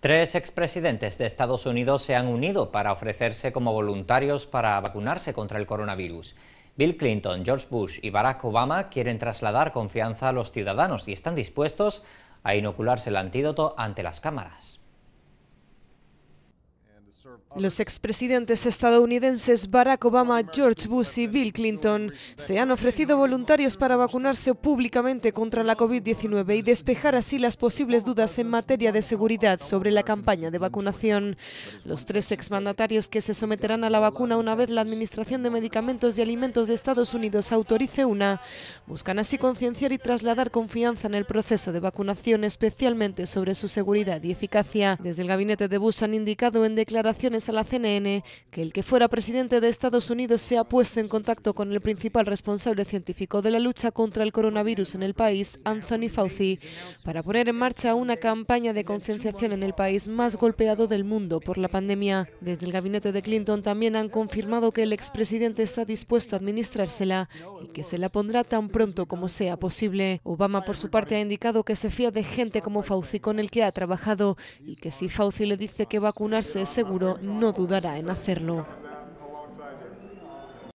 Tres expresidentes de Estados Unidos se han unido para ofrecerse como voluntarios para vacunarse contra el coronavirus. Bill Clinton, George Bush y Barack Obama quieren trasladar confianza a los ciudadanos y están dispuestos a inocularse el antídoto ante las cámaras. Los expresidentes estadounidenses Barack Obama, George Bush y Bill Clinton se han ofrecido voluntarios para vacunarse públicamente contra la COVID-19 y despejar así las posibles dudas en materia de seguridad sobre la campaña de vacunación. Los tres exmandatarios que se someterán a la vacuna una vez la Administración de Medicamentos y Alimentos de Estados Unidos autorice una, buscan así concienciar y trasladar confianza en el proceso de vacunación, especialmente sobre su seguridad y eficacia. Desde el gabinete de Bush han indicado en declaraciones declaraciones a la CNN que el que fuera presidente de Estados Unidos se ha puesto en contacto con el principal responsable científico de la lucha contra el coronavirus en el país, Anthony Fauci, para poner en marcha una campaña de concienciación en el país más golpeado del mundo por la pandemia. Desde el gabinete de Clinton también han confirmado que el expresidente está dispuesto a administrársela y que se la pondrá tan pronto como sea posible. Obama, por su parte, ha indicado que se fía de gente como Fauci con el que ha trabajado y que si Fauci le dice que vacunarse es seguro, seguro no dudará en hacerlo.